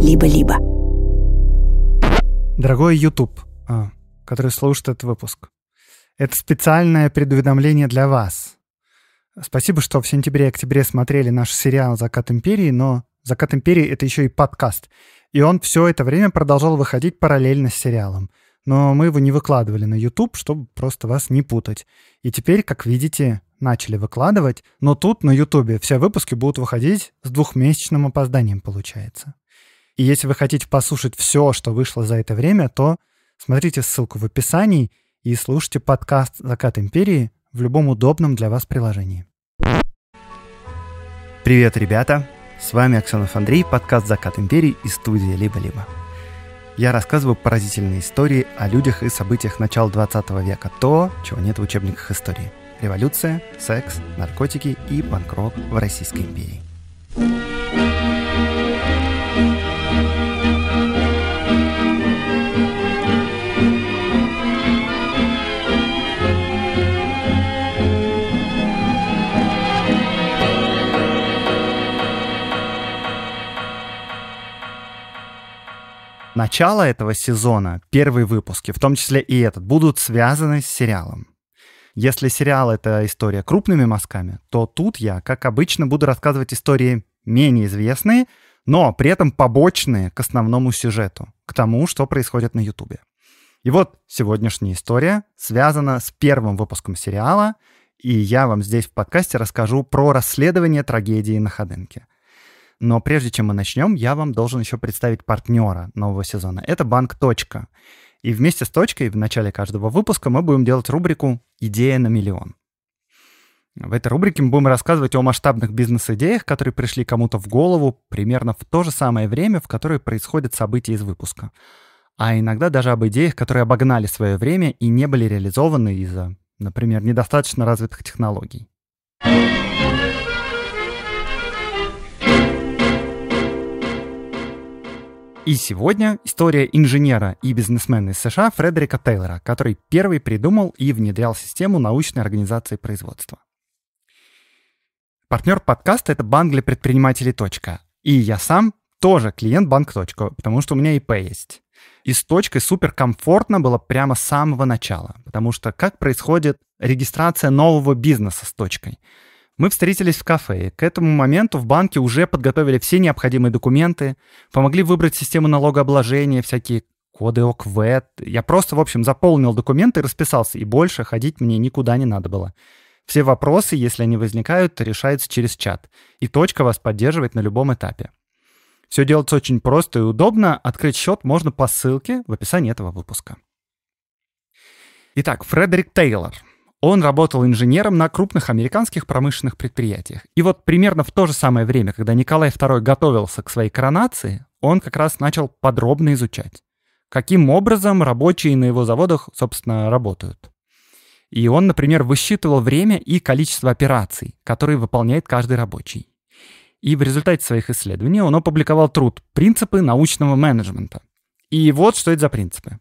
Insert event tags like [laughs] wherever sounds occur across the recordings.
либо-либо. Дорогой YouTube, а, который слушает этот выпуск, это специальное предуведомление для вас. Спасибо, что в сентябре и октябре смотрели наш сериал «Закат империи», но «Закат империи» — это еще и подкаст. И он все это время продолжал выходить параллельно с сериалом. Но мы его не выкладывали на YouTube, чтобы просто вас не путать. И теперь, как видите, начали выкладывать, но тут на YouTube все выпуски будут выходить с двухмесячным опозданием, получается. И если вы хотите послушать все, что вышло за это время, то смотрите ссылку в описании и слушайте подкаст «Закат империи» в любом удобном для вас приложении. Привет, ребята! С вами Аксенов Андрей, подкаст «Закат империи» и студия «Либо-либо». Я рассказываю поразительные истории о людях и событиях начала 20 века, то, чего нет в учебниках истории. Революция, секс, наркотики и банкрот в Российской империи. начало этого сезона, первые выпуски, в том числе и этот, будут связаны с сериалом. Если сериал — это история крупными мазками, то тут я, как обычно, буду рассказывать истории менее известные, но при этом побочные к основному сюжету, к тому, что происходит на Ютубе. И вот сегодняшняя история связана с первым выпуском сериала, и я вам здесь в подкасте расскажу про расследование трагедии на Ходынке — но прежде чем мы начнем, я вам должен еще представить партнера нового сезона. Это банк «Точка». И вместе с «Точкой» в начале каждого выпуска мы будем делать рубрику «Идея на миллион». В этой рубрике мы будем рассказывать о масштабных бизнес-идеях, которые пришли кому-то в голову примерно в то же самое время, в которое происходят события из выпуска. А иногда даже об идеях, которые обогнали свое время и не были реализованы из-за, например, недостаточно развитых технологий. И сегодня история инженера и бизнесмена из США Фредерика Тейлора, который первый придумал и внедрял систему научной организации производства. Партнер подкаста — это банк для предпринимателей «Точка». И я сам тоже клиент банк «Точка», потому что у меня ИП есть. И с точкой суперкомфортно было прямо с самого начала, потому что как происходит регистрация нового бизнеса с точкой — мы встретились в кафе. К этому моменту в банке уже подготовили все необходимые документы, помогли выбрать систему налогообложения, всякие коды ОКВЭД. Я просто, в общем, заполнил документы и расписался, и больше ходить мне никуда не надо было. Все вопросы, если они возникают, решаются через чат. И точка вас поддерживает на любом этапе. Все делается очень просто и удобно. Открыть счет можно по ссылке в описании этого выпуска. Итак, Фредерик Тейлор – он работал инженером на крупных американских промышленных предприятиях. И вот примерно в то же самое время, когда Николай II готовился к своей коронации, он как раз начал подробно изучать, каким образом рабочие на его заводах, собственно, работают. И он, например, высчитывал время и количество операций, которые выполняет каждый рабочий. И в результате своих исследований он опубликовал труд «Принципы научного менеджмента». И вот что это за принципы.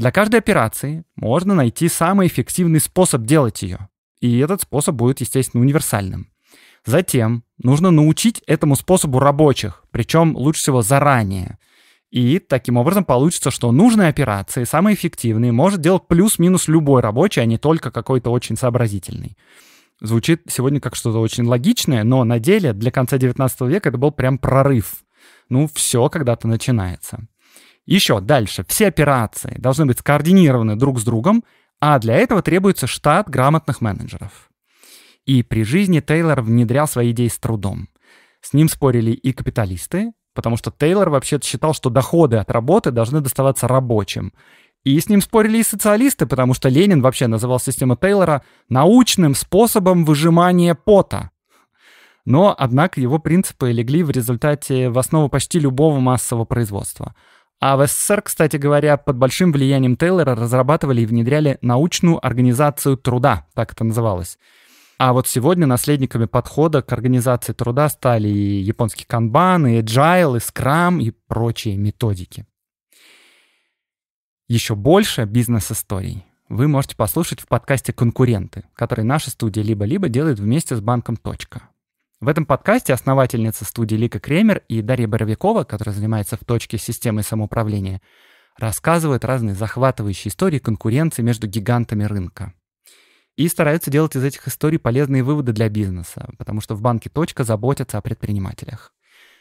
Для каждой операции можно найти самый эффективный способ делать ее. И этот способ будет, естественно, универсальным. Затем нужно научить этому способу рабочих, причем лучше всего заранее. И таким образом получится, что нужные операции, самые эффективные, может делать плюс-минус любой рабочий, а не только какой-то очень сообразительный. Звучит сегодня как что-то очень логичное, но на деле для конца 19 века это был прям прорыв. Ну, все когда-то начинается. Еще дальше. Все операции должны быть скоординированы друг с другом, а для этого требуется штат грамотных менеджеров. И при жизни Тейлор внедрял свои идеи с трудом. С ним спорили и капиталисты, потому что Тейлор вообще-то считал, что доходы от работы должны доставаться рабочим. И с ним спорили и социалисты, потому что Ленин вообще называл систему Тейлора научным способом выжимания пота. Но, однако, его принципы легли в результате в основу почти любого массового производства – а в СССР, кстати говоря, под большим влиянием Тейлора разрабатывали и внедряли научную организацию труда, так это называлось. А вот сегодня наследниками подхода к организации труда стали и японский канбан, и agile, и скрам, и прочие методики. Еще больше бизнес-историй вы можете послушать в подкасте «Конкуренты», который наша студия «Либо-либо» делает вместе с банком «Точка». В этом подкасте основательница студии Лика Кремер и Дарья Боровикова, которая занимается в точке системой самоуправления, рассказывают разные захватывающие истории конкуренции между гигантами рынка. И стараются делать из этих историй полезные выводы для бизнеса, потому что в банке «Точка» заботятся о предпринимателях.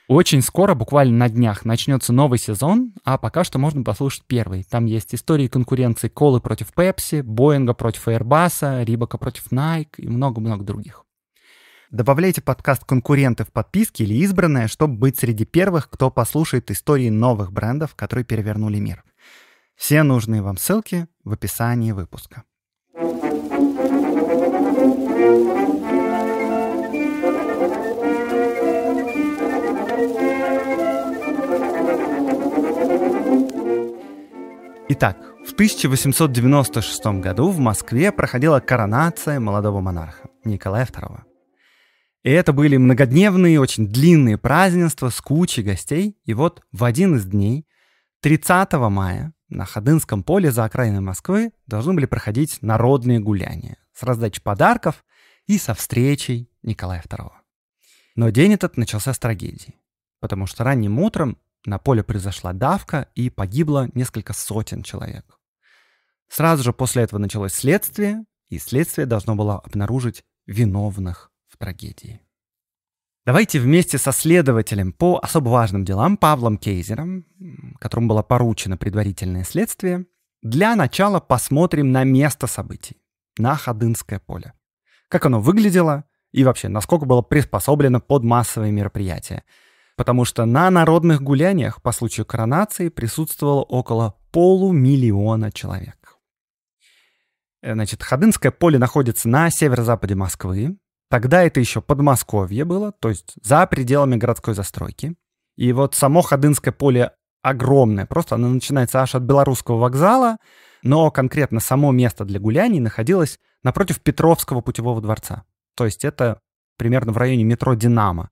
Очень скоро, буквально на днях, начнется новый сезон, а пока что можно послушать первый. Там есть истории конкуренции Колы против Пепси, Боинга против Airbus, Рибака против Nike и много-много других. Добавляйте подкаст «Конкуренты» в подписки или «Избранное», чтобы быть среди первых, кто послушает истории новых брендов, которые перевернули мир. Все нужные вам ссылки в описании выпуска. Итак, в 1896 году в Москве проходила коронация молодого монарха Николая II. И это были многодневные, очень длинные празднества с кучей гостей. И вот в один из дней, 30 мая, на Ходынском поле за окраиной Москвы должны были проходить народные гуляния с раздачей подарков и со встречей Николая II. Но день этот начался с трагедии, потому что ранним утром на поле произошла давка и погибло несколько сотен человек. Сразу же после этого началось следствие, и следствие должно было обнаружить виновных трагедии. Давайте вместе со следователем по особо важным делам Павлом Кейзером, которому было поручено предварительное следствие, для начала посмотрим на место событий, на Ходынское поле. Как оно выглядело и вообще, насколько было приспособлено под массовые мероприятия. Потому что на народных гуляниях по случаю коронации присутствовало около полумиллиона человек. Э, значит, Ходынское поле находится на северо-западе Москвы, Тогда это еще Подмосковье было, то есть за пределами городской застройки. И вот само Ходынское поле огромное, просто оно начинается аж от Белорусского вокзала, но конкретно само место для гуляний находилось напротив Петровского путевого дворца. То есть это примерно в районе метро «Динамо».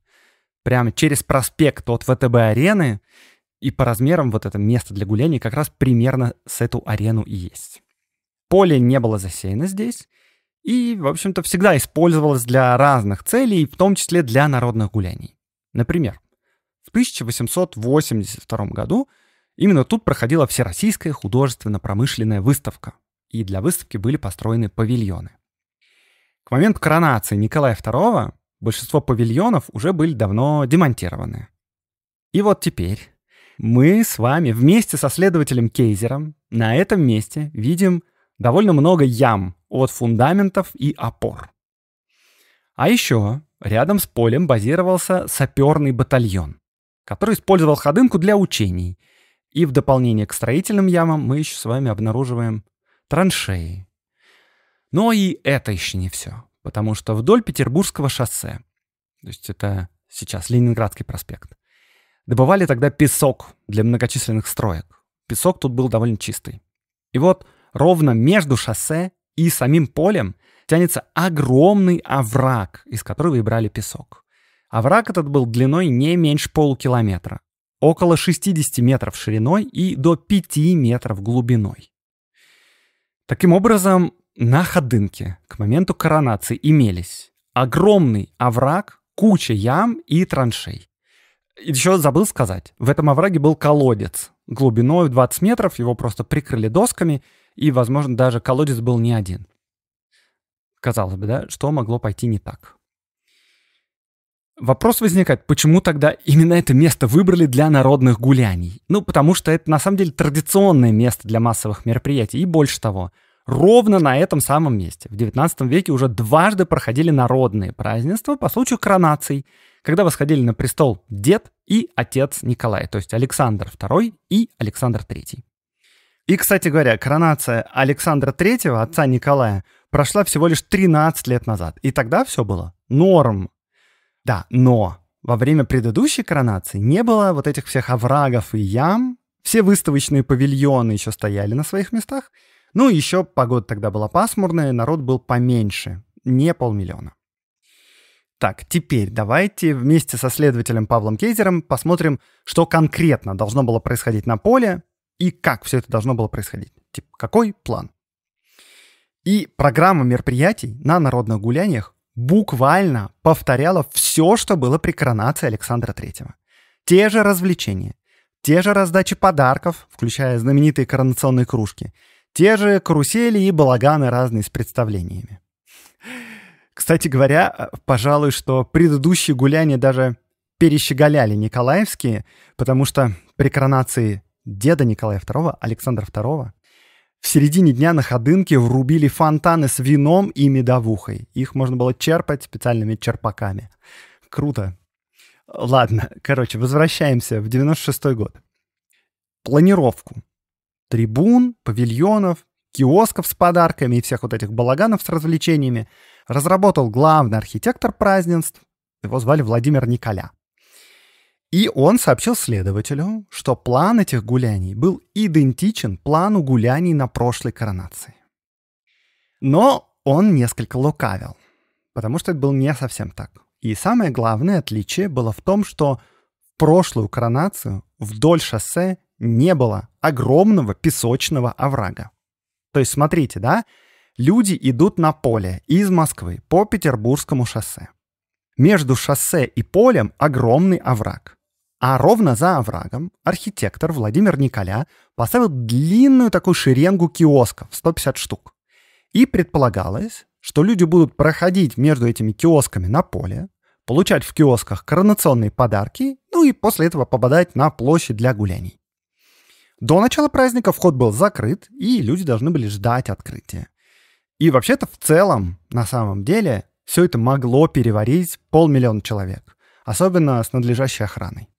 Прямо через проспект от ВТБ-арены и по размерам вот это место для гуляний как раз примерно с эту арену и есть. Поле не было засеяно здесь, и, в общем-то, всегда использовалась для разных целей, в том числе для народных гуляний. Например, в 1882 году именно тут проходила Всероссийская художественно-промышленная выставка, и для выставки были построены павильоны. К моменту коронации Николая II большинство павильонов уже были давно демонтированы. И вот теперь мы с вами вместе со следователем Кейзером на этом месте видим довольно много ям от фундаментов и опор. А еще рядом с полем базировался саперный батальон, который использовал ходынку для учений. И в дополнение к строительным ямам мы еще с вами обнаруживаем траншеи. Но и это еще не все, потому что вдоль Петербургского шоссе, то есть это сейчас Ленинградский проспект, добывали тогда песок для многочисленных строек. Песок тут был довольно чистый. И вот ровно между шоссе и самим полем тянется огромный овраг, из которого и брали песок. Овраг этот был длиной не меньше полукилометра, около 60 метров шириной и до 5 метров глубиной. Таким образом, на Ходынке к моменту коронации имелись огромный овраг, куча ям и траншей. Еще забыл сказать, в этом овраге был колодец глубиной в 20 метров, его просто прикрыли досками – и, возможно, даже колодец был не один. Казалось бы, да, что могло пойти не так? Вопрос возникает, почему тогда именно это место выбрали для народных гуляний? Ну, потому что это на самом деле традиционное место для массовых мероприятий. И больше того, ровно на этом самом месте в XIX веке уже дважды проходили народные празднества по случаю коронаций, когда восходили на престол дед и отец Николая, то есть Александр II и Александр III. И, кстати говоря, коронация Александра III, отца Николая, прошла всего лишь 13 лет назад. И тогда все было норм. Да, но во время предыдущей коронации не было вот этих всех оврагов и ям. Все выставочные павильоны еще стояли на своих местах. Ну, еще погода тогда была пасмурная, народ был поменьше, не полмиллиона. Так, теперь давайте вместе со следователем Павлом Кейзером посмотрим, что конкретно должно было происходить на поле и как все это должно было происходить. Типа, какой план? И программа мероприятий на народных гуляниях буквально повторяла все, что было при коронации Александра III. Те же развлечения, те же раздачи подарков, включая знаменитые коронационные кружки, те же карусели и балаганы разные с представлениями. Кстати говоря, пожалуй, что предыдущие гуляния даже перещеголяли николаевские, потому что при коронации деда Николая II, Александра II, в середине дня на ходынке врубили фонтаны с вином и медовухой. Их можно было черпать специальными черпаками. Круто. Ладно, короче, возвращаемся в 96 год. Планировку. Трибун, павильонов, киосков с подарками и всех вот этих балаганов с развлечениями разработал главный архитектор празднеств. Его звали Владимир Николя. И он сообщил следователю, что план этих гуляний был идентичен плану гуляний на прошлой коронации. Но он несколько лукавил, потому что это был не совсем так. И самое главное отличие было в том, что в прошлую коронацию вдоль шоссе не было огромного песочного оврага. То есть смотрите, да, люди идут на поле из Москвы по Петербургскому шоссе. Между шоссе и полем огромный овраг. А ровно за оврагом архитектор Владимир Николя поставил длинную такую шеренгу киосков, 150 штук. И предполагалось, что люди будут проходить между этими киосками на поле, получать в киосках коронационные подарки, ну и после этого попадать на площадь для гуляний. До начала праздника вход был закрыт, и люди должны были ждать открытия. И вообще-то в целом, на самом деле, все это могло переварить полмиллиона человек, особенно с надлежащей охраной.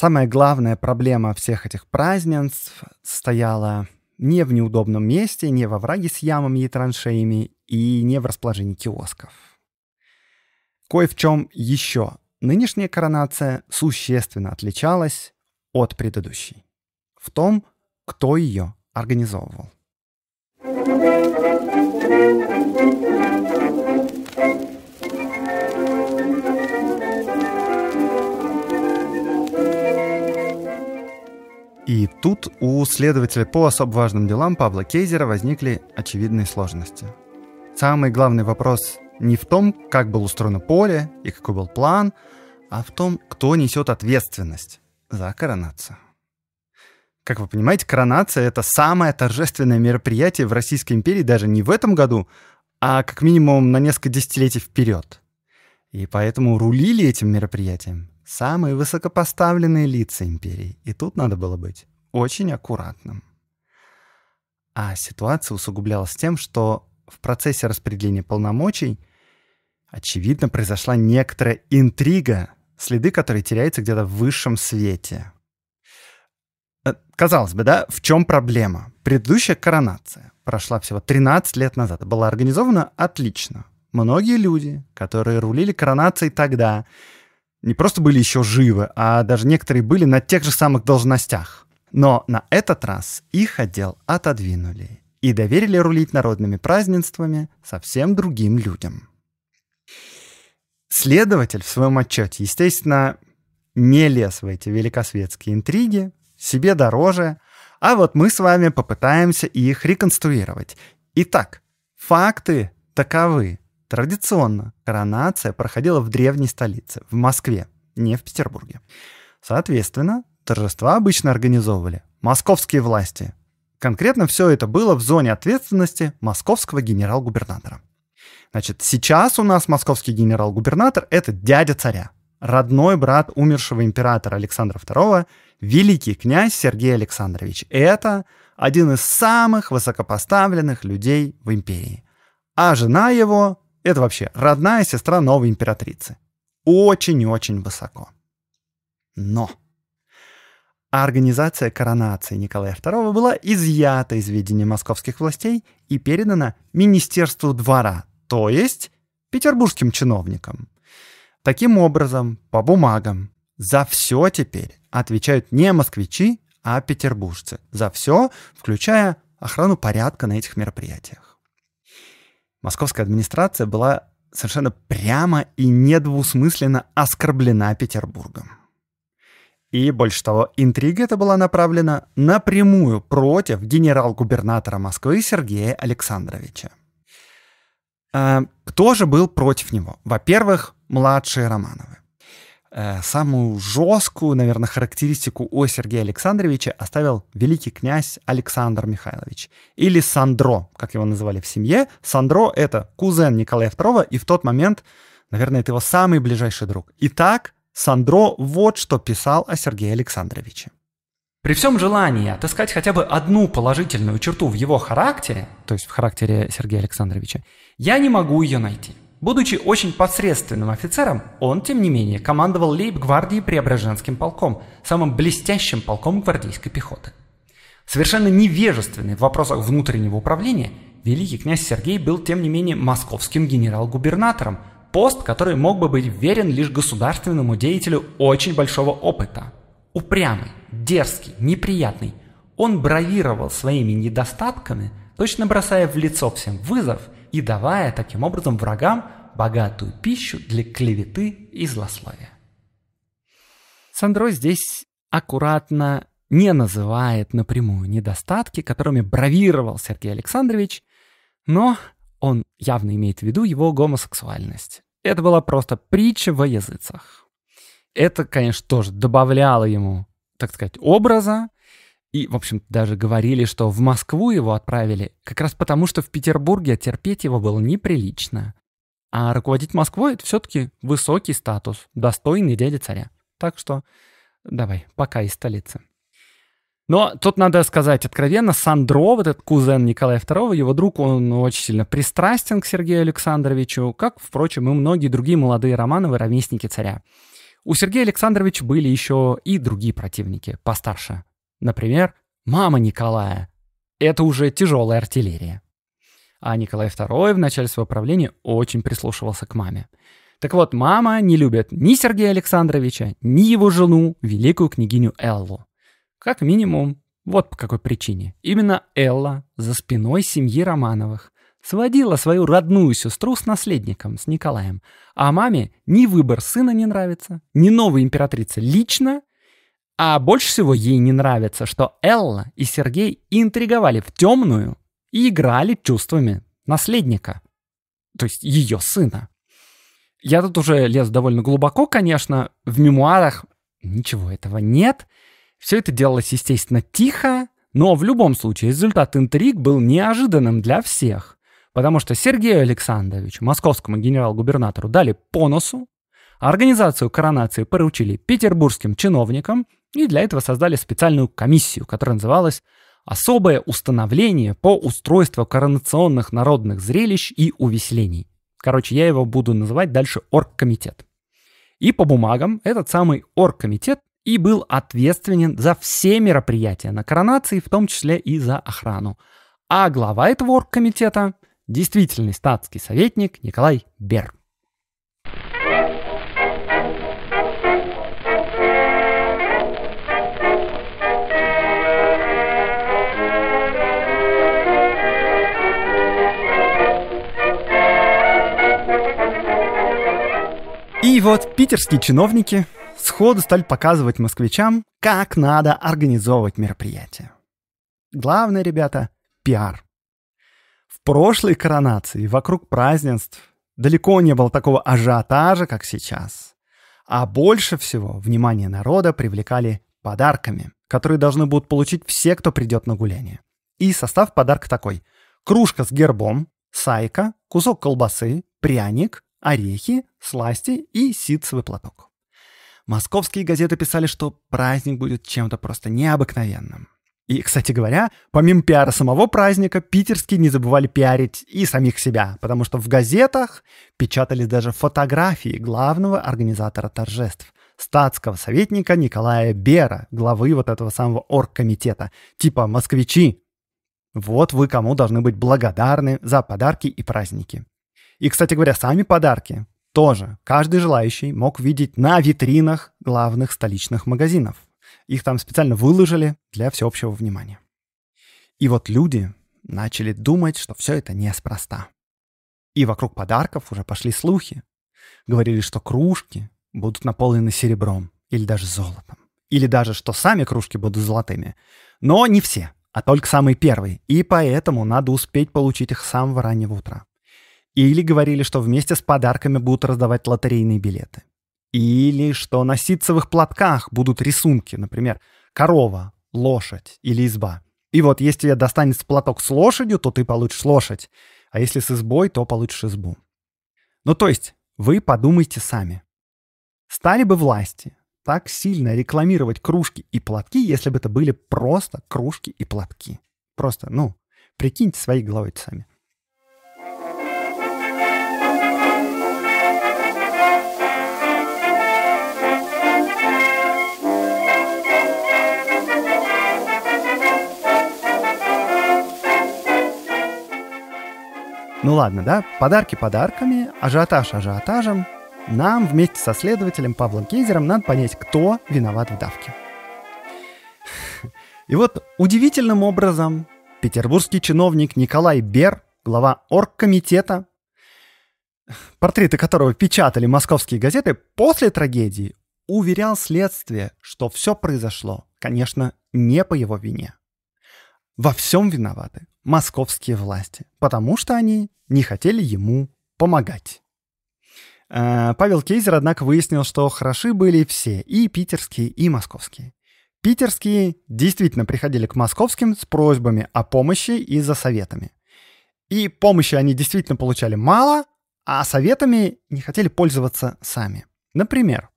Самая главная проблема всех этих празднеств стояла не в неудобном месте, не во враге с ямами и траншеями и не в расположении киосков. Кое в чем еще нынешняя коронация существенно отличалась от предыдущей в том, кто ее организовывал. И тут у следователя по особо важным делам Павла Кейзера возникли очевидные сложности. Самый главный вопрос не в том, как было устроено поле и какой был план, а в том, кто несет ответственность за коронацию. Как вы понимаете, коронация — это самое торжественное мероприятие в Российской империи даже не в этом году, а как минимум на несколько десятилетий вперед. И поэтому рулили этим мероприятием самые высокопоставленные лица империи, и тут надо было быть очень аккуратным. А ситуация усугублялась тем, что в процессе распределения полномочий очевидно произошла некоторая интрига, следы которой теряются где-то в высшем свете. Э, казалось бы, да, в чем проблема? Предыдущая коронация прошла всего 13 лет назад, была организована отлично. Многие люди, которые рулили коронацией тогда, не просто были еще живы, а даже некоторые были на тех же самых должностях. Но на этот раз их отдел отодвинули и доверили рулить народными празднествами совсем другим людям. Следователь в своем отчете, естественно, не лез в эти великосветские интриги, себе дороже, а вот мы с вами попытаемся их реконструировать. Итак, факты таковы. Традиционно коронация проходила в древней столице, в Москве, не в Петербурге. Соответственно, торжества обычно организовывали московские власти. Конкретно все это было в зоне ответственности московского генерал-губернатора. Значит, сейчас у нас московский генерал-губернатор – это дядя царя, родной брат умершего императора Александра II, великий князь Сергей Александрович. Это один из самых высокопоставленных людей в империи. А жена его это вообще родная сестра новой императрицы. Очень-очень высоко. Но организация коронации Николая II была изъята из ведения московских властей и передана Министерству двора, то есть петербургским чиновникам. Таким образом, по бумагам, за все теперь отвечают не москвичи, а петербуржцы. За все, включая охрану порядка на этих мероприятиях московская администрация была совершенно прямо и недвусмысленно оскорблена Петербургом. И больше того, интрига эта была направлена напрямую против генерал-губернатора Москвы Сергея Александровича. А кто же был против него? Во-первых, младшие Романовы. Э, самую жесткую, наверное, характеристику о Сергея Александровича оставил великий князь Александр Михайлович, или Сандро, как его называли в семье. Сандро — это кузен Николая II, и в тот момент, наверное, это его самый ближайший друг. Итак, Сандро вот что писал о Сергее Александровиче. При всем желании отыскать хотя бы одну положительную черту в его характере, то есть в характере Сергея Александровича, я не могу ее найти – Будучи очень посредственным офицером, он, тем не менее, командовал лейб-гвардией Преображенским полком, самым блестящим полком гвардейской пехоты. Совершенно невежественный в вопросах внутреннего управления, великий князь Сергей был, тем не менее, московским генерал-губернатором, пост, который мог бы быть верен лишь государственному деятелю очень большого опыта. Упрямый, дерзкий, неприятный, он бравировал своими недостатками, точно бросая в лицо всем вызов – и давая таким образом врагам богатую пищу для клеветы и злословия. Сандро здесь аккуратно не называет напрямую недостатки, которыми бравировал Сергей Александрович, но он явно имеет в виду его гомосексуальность. Это была просто притча во языцах. Это, конечно, тоже добавляло ему, так сказать, образа, и, в общем, даже говорили, что в Москву его отправили, как раз потому, что в Петербурге терпеть его было неприлично. А руководить Москвой — это все-таки высокий статус, достойный дядя царя. Так что давай, пока из столицы. Но тут надо сказать откровенно, Сандро, вот этот кузен Николая II, его друг, он очень сильно пристрастен к Сергею Александровичу, как, впрочем, и многие другие молодые Романовы, ровесники царя. У Сергея Александровича были еще и другие противники, постарше. Например, «Мама Николая». Это уже тяжелая артиллерия. А Николай II в начале своего правления очень прислушивался к маме. Так вот, мама не любит ни Сергея Александровича, ни его жену, великую княгиню Эллу. Как минимум, вот по какой причине. Именно Элла за спиной семьи Романовых сводила свою родную сестру с наследником, с Николаем. А маме ни выбор сына не нравится, ни новая императрица лично, а больше всего ей не нравится, что Элла и Сергей интриговали в темную и играли чувствами наследника, то есть ее сына. Я тут уже лез довольно глубоко, конечно, в мемуарах ничего этого нет. Все это делалось, естественно, тихо, но в любом случае результат интриг был неожиданным для всех, потому что Сергею Александровичу, московскому генерал-губернатору, дали по носу, организацию коронации поручили петербургским чиновникам, и для этого создали специальную комиссию, которая называлась «Особое установление по устройству коронационных народных зрелищ и увеселений». Короче, я его буду называть дальше оргкомитет. И по бумагам этот самый оргкомитет и был ответственен за все мероприятия на коронации, в том числе и за охрану. А глава этого оргкомитета – действительный статский советник Николай Берг. И вот питерские чиновники сходу стали показывать москвичам, как надо организовывать мероприятие. Главное, ребята, пиар. В прошлой коронации вокруг празднеств далеко не было такого ажиотажа, как сейчас. А больше всего внимание народа привлекали подарками, которые должны будут получить все, кто придет на гуляние. И состав подарка такой. Кружка с гербом, сайка, кусок колбасы, пряник, орехи, сласти и ситцевый платок. Московские газеты писали, что праздник будет чем-то просто необыкновенным. И, кстати говоря, помимо пиара самого праздника, питерские не забывали пиарить и самих себя, потому что в газетах печатались даже фотографии главного организатора торжеств, статского советника Николая Бера, главы вот этого самого оргкомитета, типа «Москвичи». Вот вы кому должны быть благодарны за подарки и праздники. И, кстати говоря, сами подарки тоже каждый желающий мог видеть на витринах главных столичных магазинов. Их там специально выложили для всеобщего внимания. И вот люди начали думать, что все это неспроста. И вокруг подарков уже пошли слухи. Говорили, что кружки будут наполнены серебром или даже золотом. Или даже, что сами кружки будут золотыми. Но не все, а только самые первые. И поэтому надо успеть получить их с самого раннего утра. Или говорили, что вместе с подарками будут раздавать лотерейные билеты. Или что на ситцевых платках будут рисунки, например, корова, лошадь или изба. И вот если тебе достанется платок с лошадью, то ты получишь лошадь, а если с избой, то получишь избу. Ну то есть, вы подумайте сами. Стали бы власти так сильно рекламировать кружки и платки, если бы это были просто кружки и платки? Просто, ну, прикиньте своей головой сами. Ну ладно, да, подарки подарками, ажиотаж ажиотажем. Нам вместе со следователем Павлом Кейзером надо понять, кто виноват в давке. И вот удивительным образом петербургский чиновник Николай Бер, глава оргкомитета, портреты которого печатали московские газеты, после трагедии уверял следствие, что все произошло, конечно, не по его вине. Во всем виноваты московские власти, потому что они не хотели ему помогать. А, Павел Кейзер, однако, выяснил, что хороши были все, и питерские, и московские. Питерские действительно приходили к московским с просьбами о помощи и за советами. И помощи они действительно получали мало, а советами не хотели пользоваться сами. Например,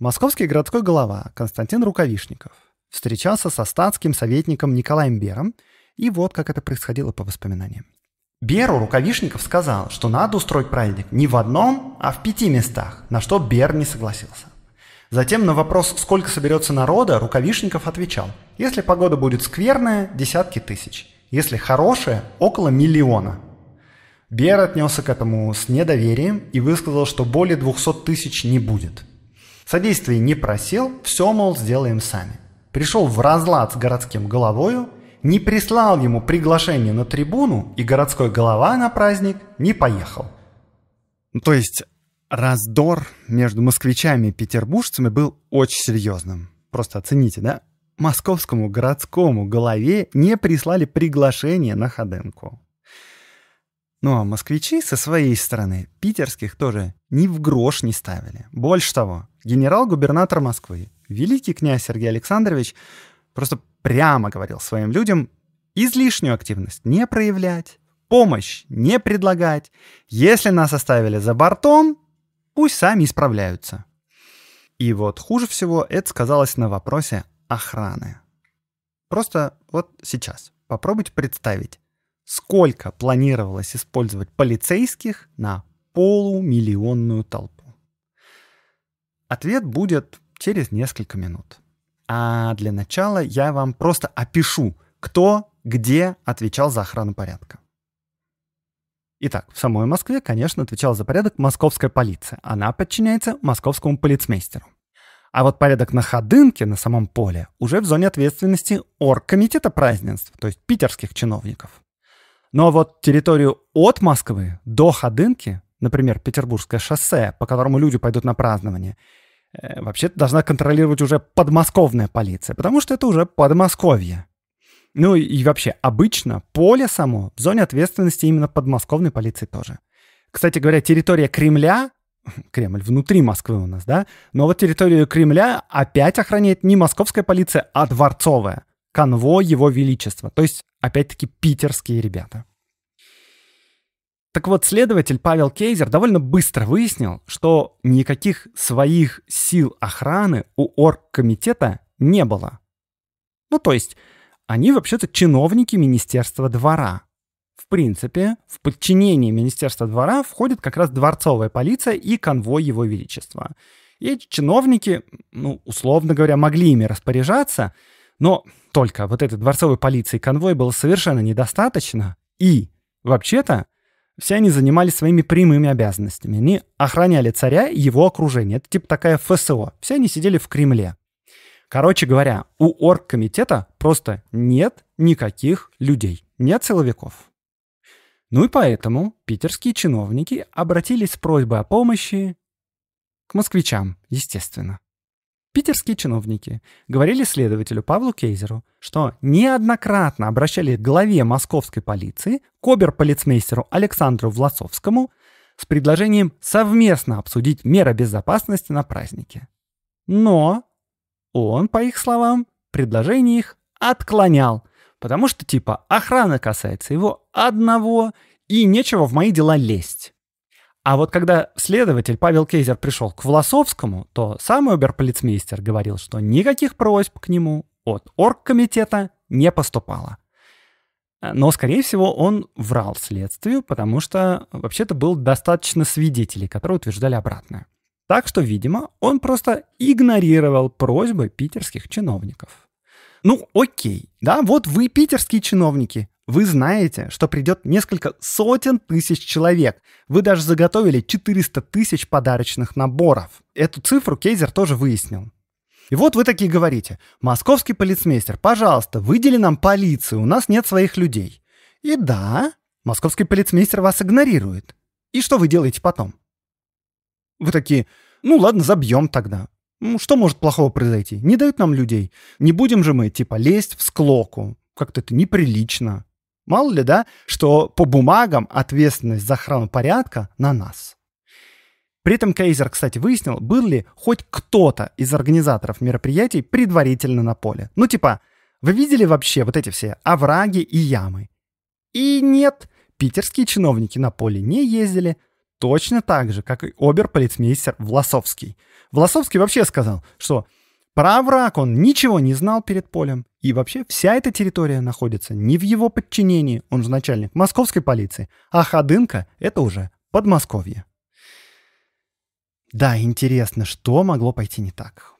московский городской голова Константин Рукавишников – встречался со статским советником Николаем Бером, и вот как это происходило по воспоминаниям. Беру Рукавишников сказал, что надо устроить праздник не в одном, а в пяти местах, на что Бер не согласился. Затем на вопрос, сколько соберется народа, Рукавишников отвечал, если погода будет скверная – десятки тысяч, если хорошая – около миллиона. Бер отнесся к этому с недоверием и высказал, что более 200 тысяч не будет. Содействия не просил, все, мол, сделаем сами – пришел в разлад с городским головою, не прислал ему приглашение на трибуну, и городской голова на праздник не поехал. Ну, то есть раздор между москвичами и петербуржцами был очень серьезным. Просто оцените, да? Московскому городскому голове не прислали приглашение на Ходенку. Ну а москвичи со своей стороны питерских тоже ни в грош не ставили. Больше того, генерал-губернатор Москвы великий князь Сергей Александрович просто прямо говорил своим людям излишнюю активность не проявлять, помощь не предлагать. Если нас оставили за бортом, пусть сами исправляются. И вот хуже всего это сказалось на вопросе охраны. Просто вот сейчас попробуйте представить, сколько планировалось использовать полицейских на полумиллионную толпу. Ответ будет через несколько минут. А для начала я вам просто опишу, кто где отвечал за охрану порядка. Итак, в самой Москве, конечно, отвечала за порядок московская полиция. Она подчиняется московскому полицмейстеру. А вот порядок на Ходынке, на самом поле, уже в зоне ответственности оргкомитета празднеств, то есть питерских чиновников. Но вот территорию от Москвы до Ходынки, например, Петербургское шоссе, по которому люди пойдут на празднование, Э, вообще-то должна контролировать уже подмосковная полиция, потому что это уже Подмосковье. Ну и вообще, обычно поле само в зоне ответственности именно подмосковной полиции тоже. Кстати говоря, территория Кремля, [laughs] Кремль внутри Москвы у нас, да, но вот территорию Кремля опять охраняет не московская полиция, а дворцовая, конво его величества, то есть опять-таки питерские ребята. Так вот, следователь Павел Кейзер довольно быстро выяснил, что никаких своих сил охраны у оргкомитета не было. Ну, то есть, они вообще-то чиновники Министерства двора. В принципе, в подчинении Министерства двора входит как раз дворцовая полиция и конвой Его Величества. И эти чиновники, ну, условно говоря, могли ими распоряжаться, но только вот этой дворцовой полиции конвой было совершенно недостаточно. И, вообще-то, все они занимались своими прямыми обязанностями. Они охраняли царя и его окружение. Это типа такая ФСО. Все они сидели в Кремле. Короче говоря, у оргкомитета просто нет никаких людей, нет силовиков. Ну и поэтому питерские чиновники обратились с просьбой о помощи к москвичам, естественно. Питерские чиновники говорили следователю Павлу Кейзеру, что неоднократно обращали к главе московской полиции, к оберполицмейстеру Александру Власовскому, с предложением совместно обсудить меры безопасности на празднике. Но он, по их словам, предложение их отклонял, потому что типа охрана касается его одного и нечего в мои дела лезть. А вот когда следователь Павел Кейзер пришел к Власовскому, то самый оберполицмейстер говорил, что никаких просьб к нему от оргкомитета не поступало. Но, скорее всего, он врал следствию, потому что вообще-то было достаточно свидетелей, которые утверждали обратное. Так что, видимо, он просто игнорировал просьбы питерских чиновников. Ну, окей, да, вот вы питерские чиновники, вы знаете, что придет несколько сотен тысяч человек. Вы даже заготовили 400 тысяч подарочных наборов. Эту цифру Кейзер тоже выяснил. И вот вы такие говорите, московский полицмейстер, пожалуйста, выдели нам полицию, у нас нет своих людей. И да, московский полицмейстер вас игнорирует. И что вы делаете потом? Вы такие, ну ладно, забьем тогда. Ну, что может плохого произойти? Не дают нам людей. Не будем же мы, типа, лезть в склоку. Как-то это неприлично. Мало ли, да, что по бумагам ответственность за охрану порядка на нас. При этом Кейзер, кстати, выяснил, был ли хоть кто-то из организаторов мероприятий предварительно на поле. Ну типа, вы видели вообще вот эти все овраги и ямы? И нет, питерские чиновники на поле не ездили, точно так же, как и оберполицмейстер Власовский. Власовский вообще сказал, что про овраг он ничего не знал перед полем, и вообще вся эта территория находится не в его подчинении, он же начальник московской полиции, а Ходынка — это уже Подмосковье. Да, интересно, что могло пойти не так?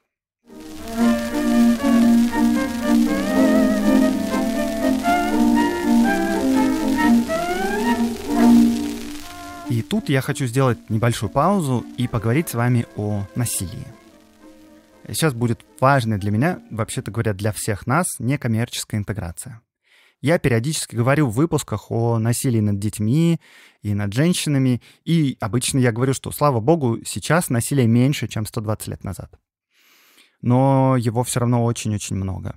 И тут я хочу сделать небольшую паузу и поговорить с вами о насилии. Сейчас будет важная для меня, вообще-то говоря, для всех нас, некоммерческая интеграция. Я периодически говорю в выпусках о насилии над детьми и над женщинами, и обычно я говорю, что, слава богу, сейчас насилие меньше, чем 120 лет назад. Но его все равно очень-очень много.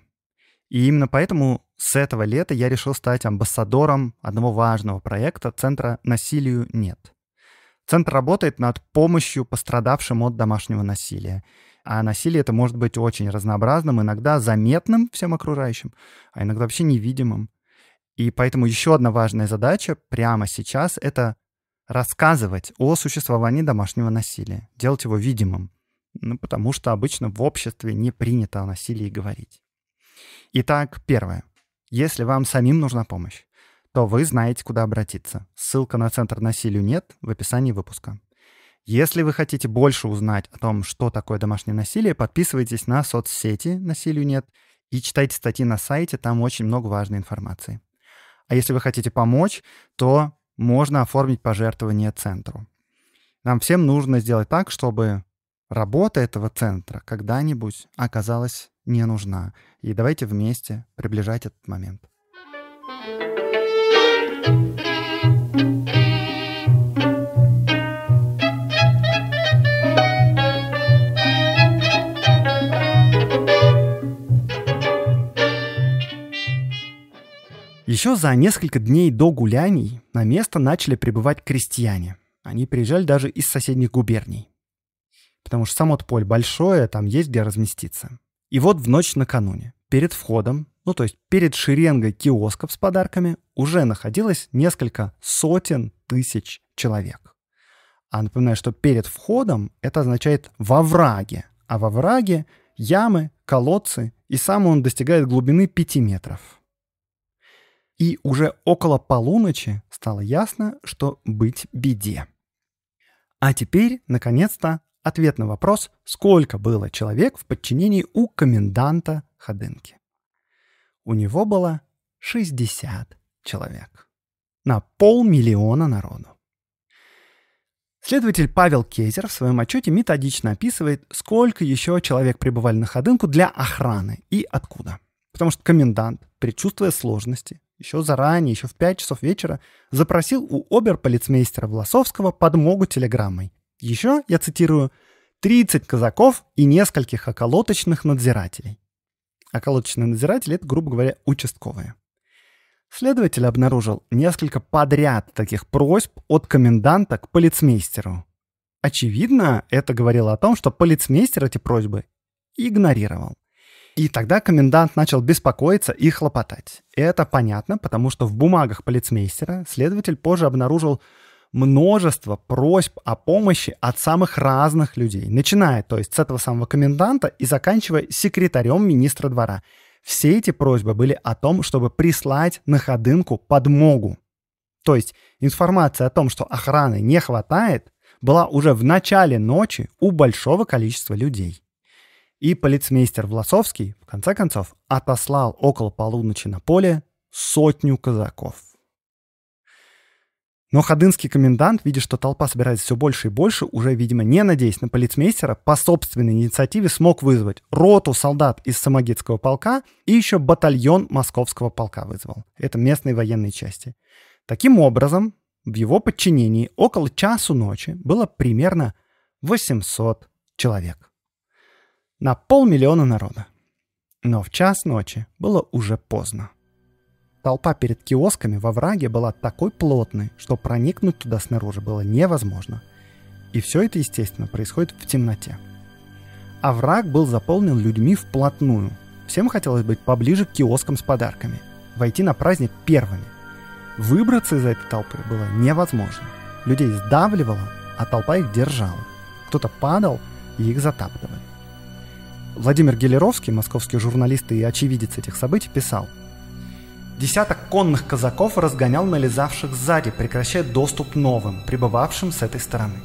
И именно поэтому с этого лета я решил стать амбассадором одного важного проекта Центра «Насилию нет». Центр работает над помощью пострадавшим от домашнего насилия. А насилие это может быть очень разнообразным, иногда заметным всем окружающим, а иногда вообще невидимым. И поэтому еще одна важная задача прямо сейчас — это рассказывать о существовании домашнего насилия, делать его видимым, ну, потому что обычно в обществе не принято о насилии говорить. Итак, первое. Если вам самим нужна помощь, то вы знаете, куда обратиться. Ссылка на Центр насилию нет в описании выпуска. Если вы хотите больше узнать о том, что такое домашнее насилие, подписывайтесь на соцсети «Насилию нет» и читайте статьи на сайте, там очень много важной информации. А если вы хотите помочь, то можно оформить пожертвование центру. Нам всем нужно сделать так, чтобы работа этого центра когда-нибудь оказалась не нужна. И давайте вместе приближать этот момент. Еще за несколько дней до гуляний на место начали прибывать крестьяне. Они приезжали даже из соседних губерний. Потому что само поле большое, там есть где разместиться. И вот в ночь накануне, перед входом, ну то есть перед шеренгой киосков с подарками, уже находилось несколько сотен тысяч человек. А напоминаю, что перед входом это означает во враге, а во враге ямы, колодцы, и сам он достигает глубины 5 метров. И уже около полуночи стало ясно, что быть беде. А теперь, наконец-то, ответ на вопрос, сколько было человек в подчинении у коменданта Ходынки. У него было 60 человек. На полмиллиона народу. Следователь Павел Кезер в своем отчете методично описывает, сколько еще человек пребывали на Ходынку для охраны и откуда. Потому что комендант, предчувствуя сложности, еще заранее, еще в 5 часов вечера, запросил у Обер-полицмейстера Власовского подмогу телеграммой. Еще, я цитирую, 30 казаков и нескольких околоточных надзирателей. Околоточные надзиратели — это, грубо говоря, участковые. Следователь обнаружил несколько подряд таких просьб от коменданта к полицмейстеру. Очевидно, это говорило о том, что полицмейстер эти просьбы игнорировал. И тогда комендант начал беспокоиться и хлопотать. это понятно, потому что в бумагах полицмейстера следователь позже обнаружил множество просьб о помощи от самых разных людей, начиная, то есть, с этого самого коменданта и заканчивая секретарем министра двора. Все эти просьбы были о том, чтобы прислать на ходынку подмогу. То есть информация о том, что охраны не хватает, была уже в начале ночи у большого количества людей. И полицмейстер Власовский, в конце концов, отослал около полуночи на поле сотню казаков. Но ходынский комендант, видя, что толпа собирается все больше и больше, уже, видимо, не надеясь на полицмейстера, по собственной инициативе смог вызвать роту солдат из Самогитского полка и еще батальон Московского полка вызвал. Это местные военные части. Таким образом, в его подчинении около часу ночи было примерно 800 человек на полмиллиона народа. Но в час ночи было уже поздно. Толпа перед киосками во враге была такой плотной, что проникнуть туда снаружи было невозможно. И все это, естественно, происходит в темноте. А враг был заполнен людьми вплотную. Всем хотелось быть поближе к киоскам с подарками, войти на праздник первыми. Выбраться из этой толпы было невозможно. Людей сдавливало, а толпа их держала. Кто-то падал, и их затаптывали. Владимир Гелеровский, московский журналист и очевидец этих событий, писал Десяток конных казаков разгонял налезавших сзади, прекращая доступ новым, прибывавшим с этой стороны.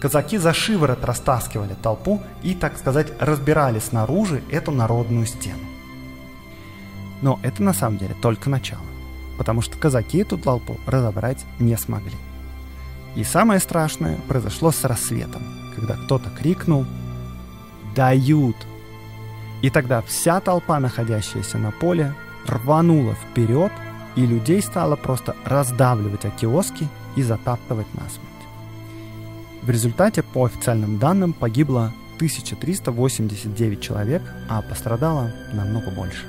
Казаки за шиворот растаскивали толпу и, так сказать, разбирали снаружи эту народную стену. Но это на самом деле только начало, потому что казаки эту толпу разобрать не смогли. И самое страшное произошло с рассветом, когда кто-то крикнул «Дают!» И тогда вся толпа, находящаяся на поле, рванула вперед, и людей стало просто раздавливать о киоски и затаптывать насмерть. В результате, по официальным данным, погибло 1389 человек, а пострадало намного больше.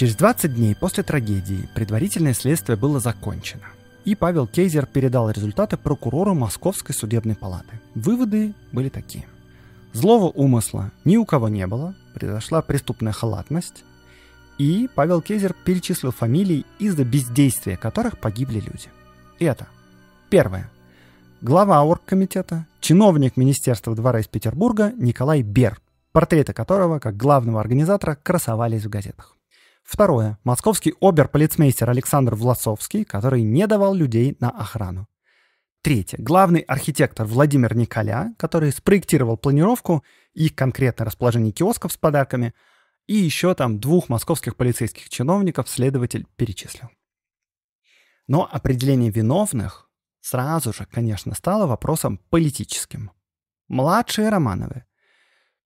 Через 20 дней после трагедии предварительное следствие было закончено, и Павел Кейзер передал результаты прокурору Московской судебной палаты. Выводы были такие. Злого умысла ни у кого не было, произошла преступная халатность, и Павел Кейзер перечислил фамилии, из-за бездействия которых погибли люди. И это первое. Глава оргкомитета, чиновник Министерства двора из Петербурга Николай Бер, портреты которого, как главного организатора, красовались в газетах. Второе. Московский оберполицмейстер Александр Власовский, который не давал людей на охрану. Третье. Главный архитектор Владимир Николя, который спроектировал планировку и конкретное расположение киосков с подарками. И еще там двух московских полицейских чиновников следователь перечислил. Но определение виновных сразу же, конечно, стало вопросом политическим. Младшие Романовы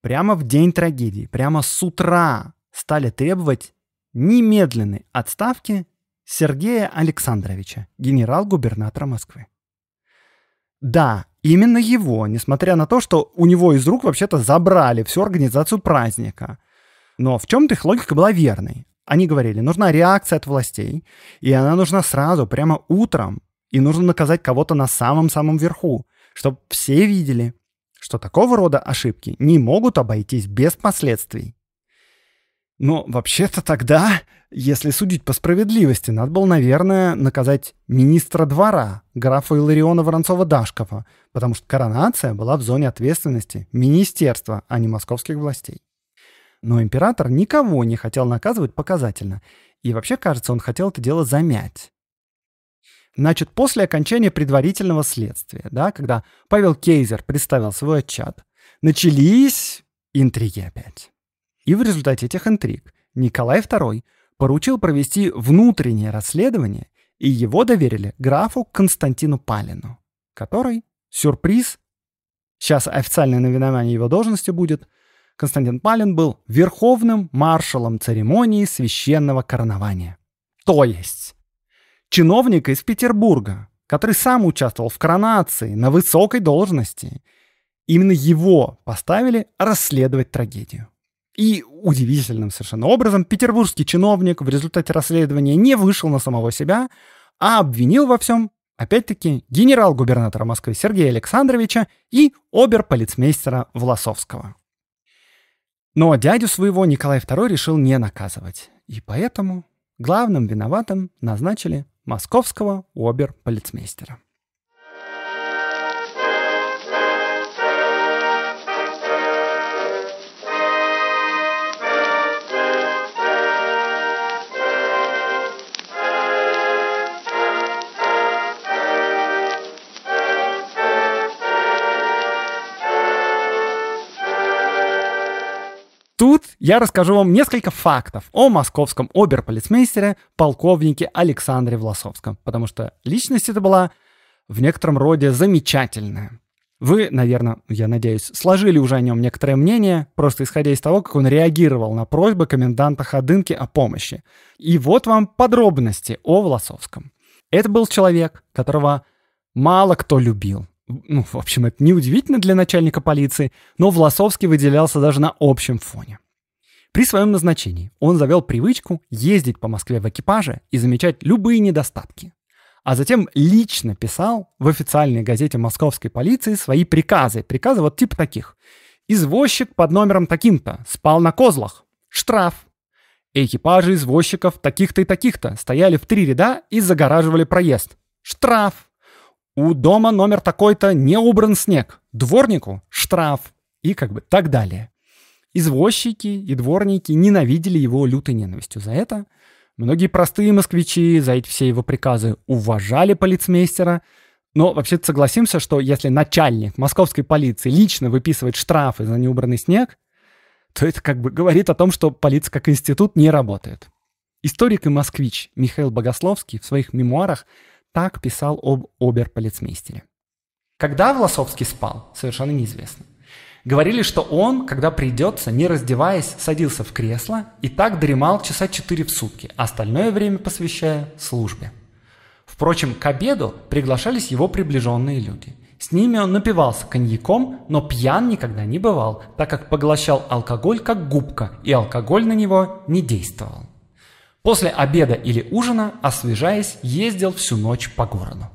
прямо в день трагедии, прямо с утра стали требовать немедленной отставки Сергея Александровича, генерал-губернатора Москвы. Да, именно его, несмотря на то, что у него из рук вообще-то забрали всю организацию праздника. Но в чем-то их логика была верной. Они говорили, нужна реакция от властей, и она нужна сразу, прямо утром, и нужно наказать кого-то на самом-самом верху, чтобы все видели, что такого рода ошибки не могут обойтись без последствий. Но вообще-то тогда, если судить по справедливости, надо было, наверное, наказать министра двора, графа Илариона Воронцова-Дашкова, потому что коронация была в зоне ответственности министерства, а не московских властей. Но император никого не хотел наказывать показательно, и вообще, кажется, он хотел это дело замять. Значит, после окончания предварительного следствия, да, когда Павел Кейзер представил свой отчет, начались интриги опять. И в результате этих интриг Николай II поручил провести внутреннее расследование, и его доверили графу Константину Палину, который, сюрприз, сейчас официальное наименование его должности будет, Константин Палин был верховным маршалом церемонии священного коронования. То есть чиновника из Петербурга, который сам участвовал в коронации на высокой должности, именно его поставили расследовать трагедию. И удивительным совершенно образом петербургский чиновник в результате расследования не вышел на самого себя, а обвинил во всем, опять-таки, генерал-губернатора Москвы Сергея Александровича и обер-полицмейстера Власовского. Но дядю своего Николай II решил не наказывать, и поэтому главным виноватым назначили московского обер-полицмейстера. Тут я расскажу вам несколько фактов о московском оберполицмейстере, полковнике Александре Власовском, потому что личность это была в некотором роде замечательная. Вы, наверное, я надеюсь, сложили уже о нем некоторое мнение, просто исходя из того, как он реагировал на просьбы коменданта Ходынки о помощи. И вот вам подробности о Власовском. Это был человек, которого мало кто любил. Ну, в общем, это неудивительно для начальника полиции, но Власовский выделялся даже на общем фоне. При своем назначении он завел привычку ездить по Москве в экипаже и замечать любые недостатки. А затем лично писал в официальной газете московской полиции свои приказы. Приказы вот типа таких. «Извозчик под номером таким-то спал на козлах. Штраф». Экипажи извозчиков таких-то и таких-то стояли в три ряда и загораживали проезд. Штраф у дома номер такой-то не убран снег, дворнику — штраф и как бы так далее. Извозчики и дворники ненавидели его лютой ненавистью за это. Многие простые москвичи за эти все его приказы уважали полицмейстера, но вообще согласимся, что если начальник московской полиции лично выписывает штрафы за неубранный снег, то это как бы говорит о том, что полиция как институт не работает. Историк и москвич Михаил Богословский в своих мемуарах так писал об оберполицмейстере. Когда Власовский спал, совершенно неизвестно. Говорили, что он, когда придется, не раздеваясь, садился в кресло и так дремал часа четыре в сутки, остальное время посвящая службе. Впрочем, к обеду приглашались его приближенные люди. С ними он напивался коньяком, но пьян никогда не бывал, так как поглощал алкоголь как губка, и алкоголь на него не действовал. После обеда или ужина, освежаясь, ездил всю ночь по городу.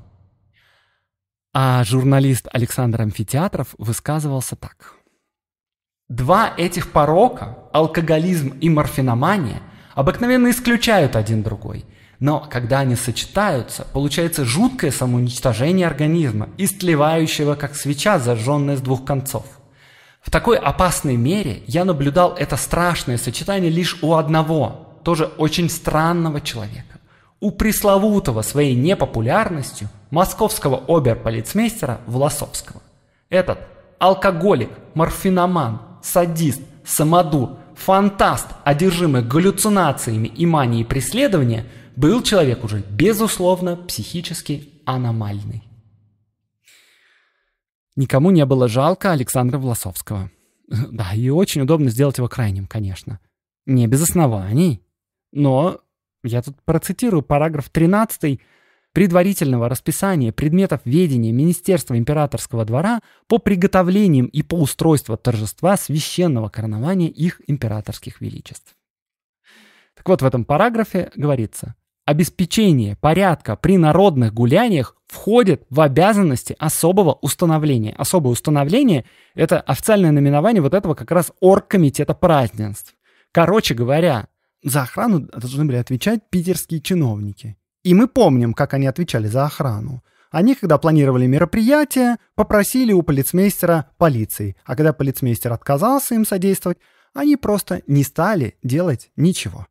А журналист Александр Амфитеатров высказывался так. Два этих порока, алкоголизм и морфиномания, обыкновенно исключают один другой. Но когда они сочетаются, получается жуткое самоуничтожение организма, истлевающего как свеча, зажженная с двух концов. В такой опасной мере я наблюдал это страшное сочетание лишь у одного тоже очень странного человека. У пресловутого своей непопулярностью московского оберполицмейстера Власовского. Этот алкоголик, морфиноман, садист, самодур, фантаст, одержимый галлюцинациями и манией преследования, был человек уже, безусловно, психически аномальный. Никому не было жалко Александра Власовского. [laughs] Да, и очень удобно сделать его крайним, конечно. Не без оснований, но, я тут процитирую параграф 13 предварительного расписания предметов ведения Министерства императорского двора по приготовлениям и по устройству торжества священного коронования их императорских величеств. Так вот, в этом параграфе говорится, обеспечение порядка при народных гуляниях входит в обязанности особого установления. Особое установление – это официальное наименование вот этого как раз оргкомитета празднеств. Короче говоря, за охрану должны были отвечать питерские чиновники. И мы помним, как они отвечали за охрану. Они, когда планировали мероприятие, попросили у полицмейстера полиции. А когда полицмейстер отказался им содействовать, они просто не стали делать ничего.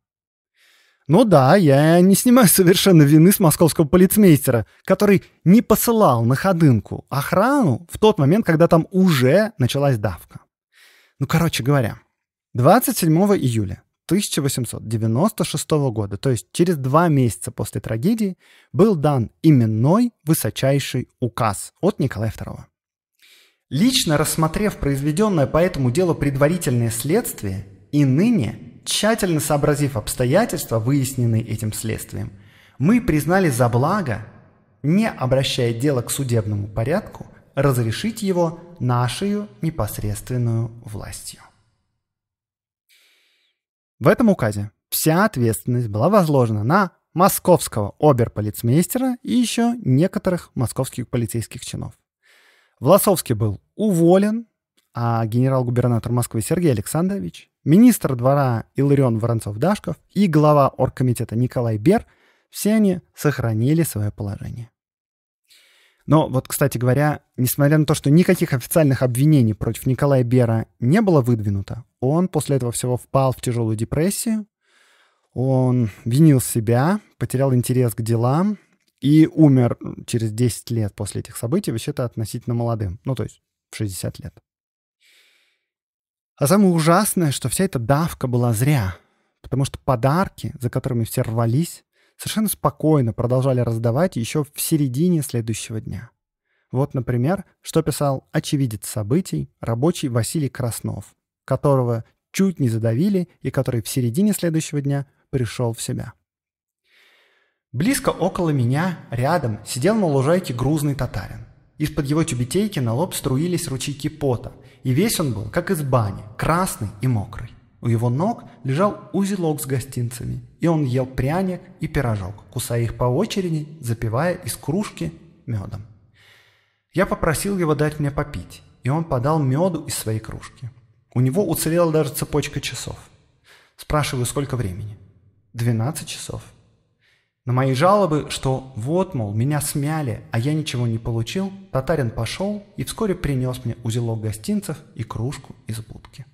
Ну да, я не снимаю совершенно вины с московского полицмейстера, который не посылал на ходынку охрану в тот момент, когда там уже началась давка. Ну, короче говоря, 27 июля 1896 года, то есть через два месяца после трагедии, был дан именной высочайший указ от Николая II. Лично рассмотрев произведенное по этому делу предварительное следствие и ныне, тщательно сообразив обстоятельства, выясненные этим следствием, мы признали за благо, не обращая дело к судебному порядку, разрешить его нашей непосредственную властью. В этом указе вся ответственность была возложена на московского оберполицмейстера и еще некоторых московских полицейских чинов. Власовский был уволен, а генерал-губернатор Москвы Сергей Александрович, министр двора Иларион Воронцов-Дашков и глава оргкомитета Николай Бер – все они сохранили свое положение. Но вот, кстати говоря, несмотря на то, что никаких официальных обвинений против Николая Бера не было выдвинуто, он после этого всего впал в тяжелую депрессию, он винил себя, потерял интерес к делам и умер через 10 лет после этих событий, вообще-то относительно молодым, ну то есть в 60 лет. А самое ужасное, что вся эта давка была зря, потому что подарки, за которыми все рвались, совершенно спокойно продолжали раздавать еще в середине следующего дня. Вот, например, что писал очевидец событий рабочий Василий Краснов, которого чуть не задавили и который в середине следующего дня пришел в себя. Близко около меня, рядом, сидел на лужайке грузный татарин. Из-под его тюбетейки на лоб струились ручейки пота, и весь он был, как из бани, красный и мокрый. У его ног лежал узелок с гостинцами, и он ел пряник и пирожок, кусая их по очереди, запивая из кружки медом. Я попросил его дать мне попить, и он подал меду из своей кружки. У него уцелела даже цепочка часов. Спрашиваю, сколько времени? 12 часов. На мои жалобы, что вот, мол, меня смяли, а я ничего не получил, татарин пошел и вскоре принес мне узелок гостинцев и кружку из будки.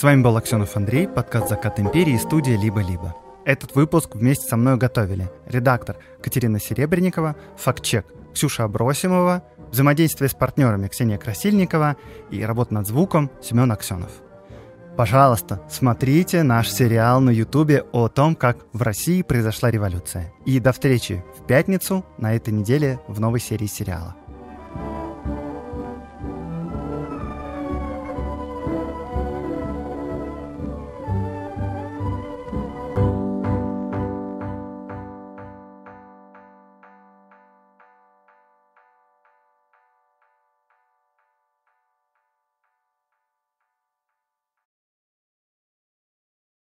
С вами был Аксенов Андрей, подкаст «Закат империи» и студия «Либо-либо». Этот выпуск вместе со мной готовили редактор Катерина Серебренникова, фактчек Ксюша Абросимова, взаимодействие с партнерами Ксения Красильникова и работа над звуком Семен Аксенов. Пожалуйста, смотрите наш сериал на Ютубе о том, как в России произошла революция. И до встречи в пятницу на этой неделе в новой серии сериала.